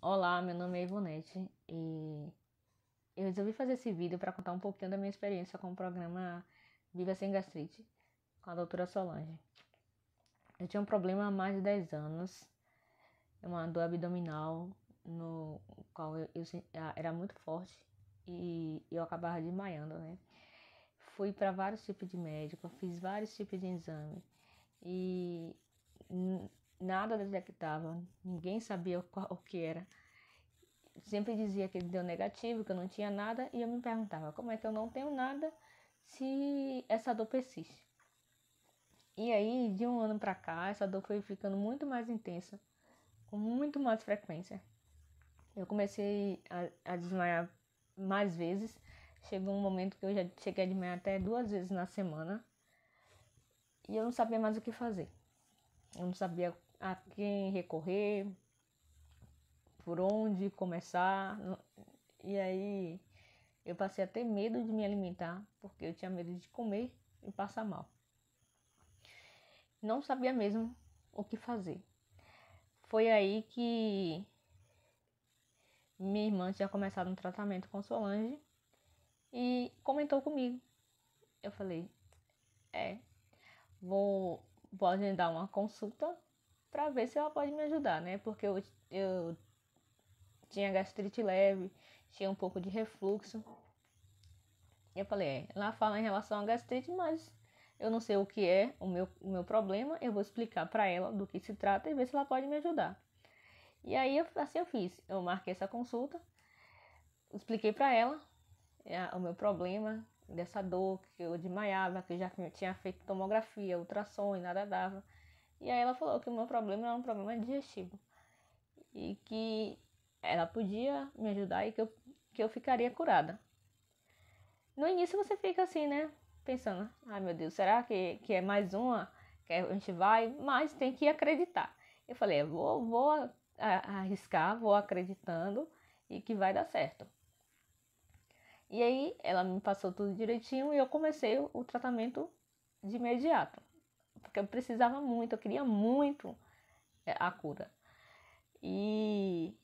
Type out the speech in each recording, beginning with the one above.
Olá, meu nome é Ivonete e eu resolvi fazer esse vídeo para contar um pouquinho da minha experiência com o programa Viva Sem Gastrite com a doutora Solange. Eu tinha um problema há mais de 10 anos, uma dor abdominal no qual eu, eu era muito forte e eu acabava desmaiando, né? Fui para vários tipos de médico, fiz vários tipos de exame e nada detectava, ninguém sabia o que era. Sempre dizia que deu negativo, que eu não tinha nada, e eu me perguntava como é que eu não tenho nada se essa dor persiste. E aí, de um ano para cá, essa dor foi ficando muito mais intensa, com muito mais frequência. Eu comecei a, a desmaiar mais vezes. Chegou um momento que eu já cheguei a desmaiar até duas vezes na semana. E eu não sabia mais o que fazer eu não sabia a quem recorrer, por onde começar. E aí eu passei a ter medo de me alimentar, porque eu tinha medo de comer e passar mal. Não sabia mesmo o que fazer. Foi aí que minha irmã tinha começado um tratamento com Solange e comentou comigo. Eu falei: É, vou pode me dar uma consulta para ver se ela pode me ajudar, né? Porque eu, eu tinha gastrite leve, tinha um pouco de refluxo. E eu falei, é, ela fala em relação à gastrite, mas eu não sei o que é o meu, o meu problema, eu vou explicar para ela do que se trata e ver se ela pode me ajudar. E aí, assim eu fiz, eu marquei essa consulta, expliquei para ela é, o meu problema, dessa dor, que eu desmaiava, que já tinha feito tomografia, ultrassom e nada dava. E aí ela falou que o meu problema era um problema digestivo e que ela podia me ajudar e que eu, que eu ficaria curada. No início você fica assim, né? Pensando, ai ah, meu Deus, será que, que é mais uma? Que a gente vai, mas tem que acreditar. Eu falei, é, vou, vou arriscar, vou acreditando e que vai dar certo. E aí ela me passou tudo direitinho e eu comecei o tratamento de imediato, porque eu precisava muito, eu queria muito é, a cura. E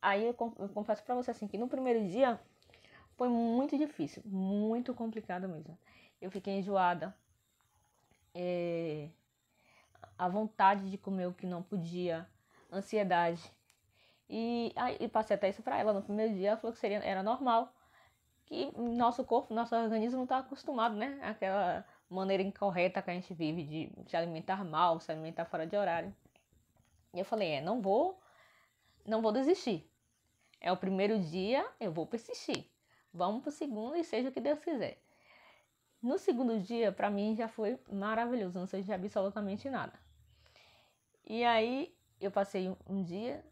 aí eu, confesso para você assim que no primeiro dia foi muito difícil, muito complicado mesmo. Eu fiquei enjoada, é... a vontade de comer o que não podia, ansiedade. E aí eu passei até isso para ela no primeiro dia, ela falou que seria, era normal que nosso corpo, nosso organismo está acostumado, né? Aquela maneira incorreta que a gente vive de se alimentar mal, se alimentar fora de horário. E eu falei, é, não vou, não vou desistir. É o primeiro dia, eu vou persistir. Vamos para o segundo e seja o que Deus quiser. No segundo dia, para mim já foi maravilhoso, não sei absolutamente nada. E aí eu passei um dia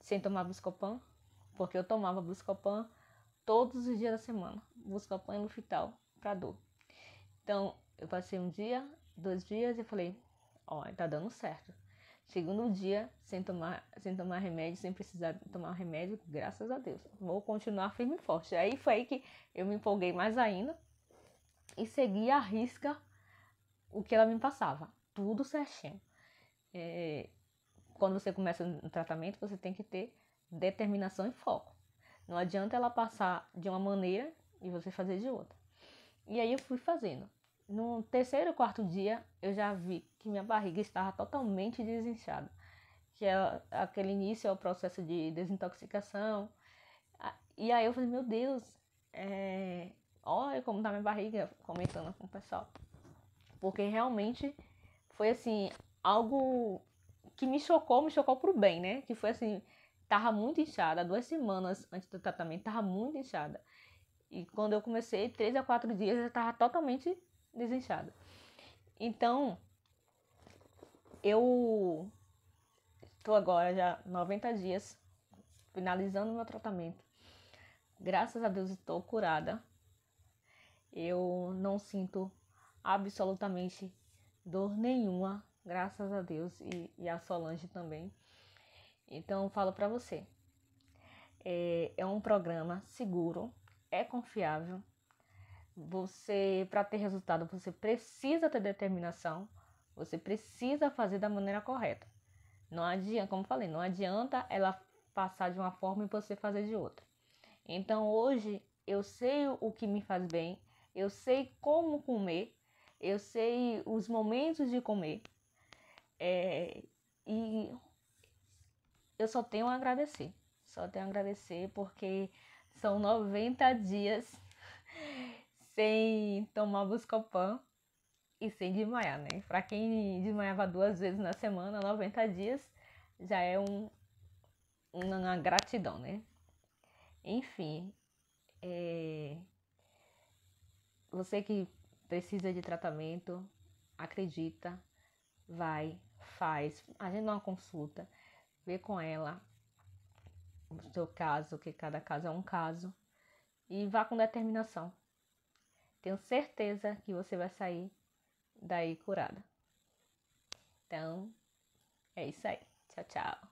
sem tomar Buscopan, porque eu tomava Buscopan todos os dias da semana, buscar banho fital para dor. Então, eu passei um dia, dois dias e falei, ó, oh, tá dando certo. Segundo dia, sem tomar, sem tomar remédio, sem precisar tomar remédio, graças a Deus. Vou continuar firme e forte. Aí foi aí que eu me empolguei mais ainda e segui a risca o que ela me passava. Tudo certinho. É, quando você começa um tratamento, você tem que ter determinação e foco. Não adianta ela passar de uma maneira e você fazer de outra. E aí eu fui fazendo. No terceiro, quarto dia, eu já vi que minha barriga estava totalmente desinchada. Que é aquele início é o processo de desintoxicação. Ah, e aí eu falei, meu Deus, é... olha como tá minha barriga, comentando com o pessoal. Porque realmente foi assim, algo que me chocou, me chocou pro bem, né? Que foi assim, Tava muito inchada, duas semanas antes do tratamento, tava muito inchada. E quando eu comecei, três a quatro dias, eu tava totalmente desinchada. Então, eu estou agora já 90 dias finalizando meu tratamento. Graças a Deus estou curada. Eu não sinto absolutamente dor nenhuma, graças a Deus e, e a Solange também. Então, eu falo para você. É, é um programa seguro, é confiável. Você, para ter resultado, você precisa ter determinação. Você precisa fazer da maneira correta. Não adianta, como falei, não adianta ela passar de uma forma e você fazer de outra. Então hoje eu sei o que me faz bem, eu sei como comer, eu sei os momentos de comer. É, e eu só tenho a agradecer. Só tenho a agradecer porque são 90 dias sem tomar Buscopan e sem desmaiar, né? Pra quem desmaiava duas vezes na semana, 90 dias já é um, uma gratidão, né? Enfim, é... você que precisa de tratamento, acredita, vai, faz, agenda uma consulta ver com ela o seu caso, que cada caso é um caso, e vá com determinação. Tenho certeza que você vai sair daí curada. Então, é isso aí. Tchau, tchau.